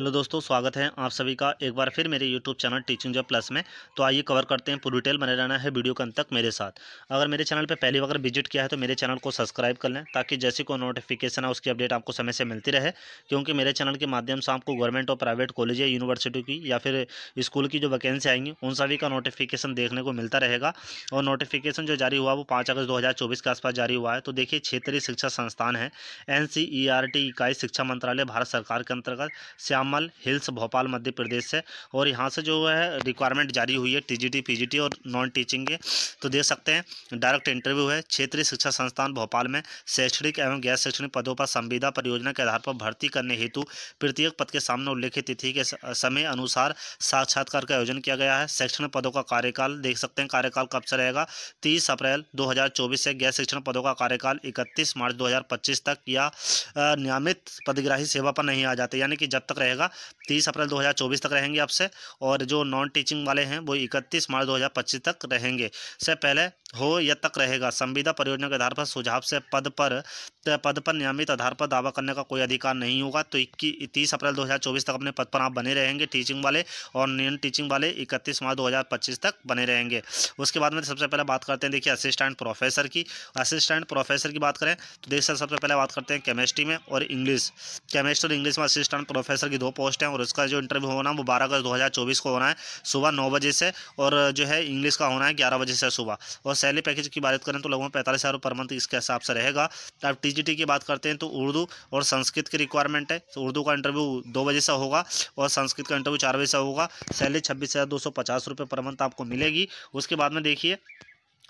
hello दोस्तों स्वागत है आप सभी का एक बार फिर मेरे YouTube channel teaching job plus में तो आइए कवर करते हैं पूरी डिटेल बने रहना है वीडियो के अंत तक मेरे साथ अगर मेरे चैनल पर पहली बार विजिट किया है तो मेरे चैनल को सब्सक्राइब कर लें ताकि जैसी कोई नोटिफिकेशन है उसकी अपडेट आपको समय से मिलती रहे क्योंकि मेरे चैनल के माध्यम से आपको गवर्नमेंट और प्राइवेट कॉलेज या यूनिवर्सिटी की या फिर स्कूल की जो वैकेंसी आएंगी उन सभी का नोटिफिकेशन देखने को मिलता रहेगा और नोटिफिकेशन जो जारी हुआ वो पाँच अगस्त दो के आसपास जारी हुआ है तो देखिए क्षेत्रीय शिक्षा संस्थान है एन इकाई e e शिक्षा मंत्रालय भारत सरकार के अंतर्गत श्याम कमल हिल्स भोपाल मध्य प्रदेश से और यहाँ से जो है रिक्वायरमेंट जारी हुई है टीजीटी पीजीटी और नॉन टीचिंग के तो दे सकते हैं डायरेक्ट इंटरव्यू है क्षेत्रीय शिक्षा संस्थान भोपाल में शैक्षणिक एवं गैर शैक्षणिक पदों पर संविदा परियोजना के आधार पर भर्ती करने हेतु प्रत्येक पद के सामने उल्लेखित तिथि के समय अनुसार साक्षात्कार का आयोजन किया गया है शैक्षणिक पदों का कार्यकाल देख सकते हैं कार्यकाल कब से रहेगा तीस अप्रैल दो से गैर शिक्षण पदों का कार्यकाल इकतीस मार्च दो तक या नियमित पदग्राही सेवा पर नहीं आ जाते यानी कि जब तक रहेगा रहेगा तीस अप्रैल 2024 तक रहेंगे आपसे और जो नॉन टीचिंग वाले हैं वो इकतीस मार्च 2025 तक रहेंगे से पहले हो यद तक रहेगा संविदा परियोजना के आधार पर सुझाव से पद पर पद पर नियमित आधार पर दावा करने का कोई अधिकार नहीं होगा तो इक्कीस तीस अप्रैल 2024 तक अपने पद पर आप बने रहेंगे टीचिंग वाले और नियन टीचिंग वाले 31 मार्च 2025 तक बने रहेंगे उसके बाद में सबसे पहले बात करते हैं देखिए असिस्टेंट प्रोफेसर की असिस्टेंट प्रोफेसर की बात करें तो देखिए सर सबसे पहले बात करते हैं केमिस्ट्री में और इंग्लिश केमिस्ट्री और इंग्लिश में असिस्टेंट प्रोफेसर की दो पोस्ट हैं और उसका जो इंटरव्यू होना वो बारह अगस्त दो को होना है सुबह नौ बजे से और जो है इंग्लिश का होना है ग्यारह बजे से सुबह और सैलरी पैकेज की बात करें तो लगभग पैंतालीस हज़ार पर मंथ इसके हिसाब से रहेगा अब टी की बात करते हैं तो उर्दू और संस्कृत की रिक्वायरमेंट है तो उर्दू का इंटरव्यू दो बजे से होगा और संस्कृत का इंटरव्यू चार बजे से होगा सैलरी छब्बीस हज़ार दो सौ पचास रुपये पर मंथ आपको मिलेगी उसके बाद में देखिए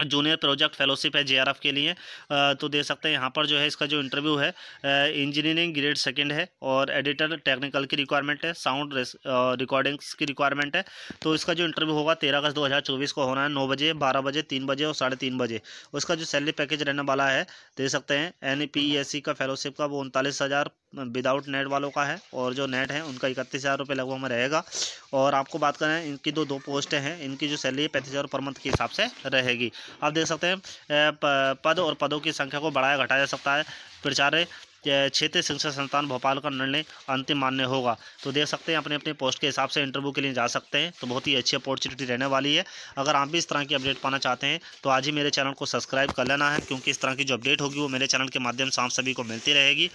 जूनियर प्रोजेक्ट फेलोशिप है जेआरएफ के लिए तो दे सकते हैं यहाँ पर जो है इसका जो इंटरव्यू है इंजीनियरिंग ग्रेड सेकंड है और एडिटर टेक्निकल की रिक्वायरमेंट है साउंड रिकॉर्डिंग्स की रिक्वायरमेंट है तो इसका जो इंटरव्यू होगा तेरह अगस्त दो हज़ार चौबीस को होना है नौ बजे बारह बजे तीन बजे और साढ़े तीन बजे उसका जो सैलरी पैकेज रहने वाला है दे सकते हैं एन का फेलोशिप का वो उनतालीस हज़ार विदाउट नेट वालों का है और जो नेट है उनका इकतीस हज़ार रुपये लगभग में रहेगा और आपको बात करें इनकी दो दो पोस्टें हैं इनकी जो सैलरी है पैंतीस हज़ार पर मंथ के हिसाब से रहेगी आप देख सकते हैं पद और पदों की संख्या को बढ़ाया घटाया जा सकता है प्रचारे क्षेत्रीय शिक्षा संस्थान भोपाल का निर्णय अंतिम मान्य होगा तो देख सकते हैं अपने अपने पोस्ट के हिसाब से इंटरव्यू के लिए जा सकते हैं तो बहुत ही अच्छी अपॉर्चुनिटी रहने वाली है अगर आप भी इस तरह की अपडेट पाना चाहते हैं तो आज ही मेरे चैनल को सब्सक्राइब कर लेना है क्योंकि इस तरह की जो अपडेट होगी वो मेरे चैनल के माध्यम से आप सभी को मिलती रहेगी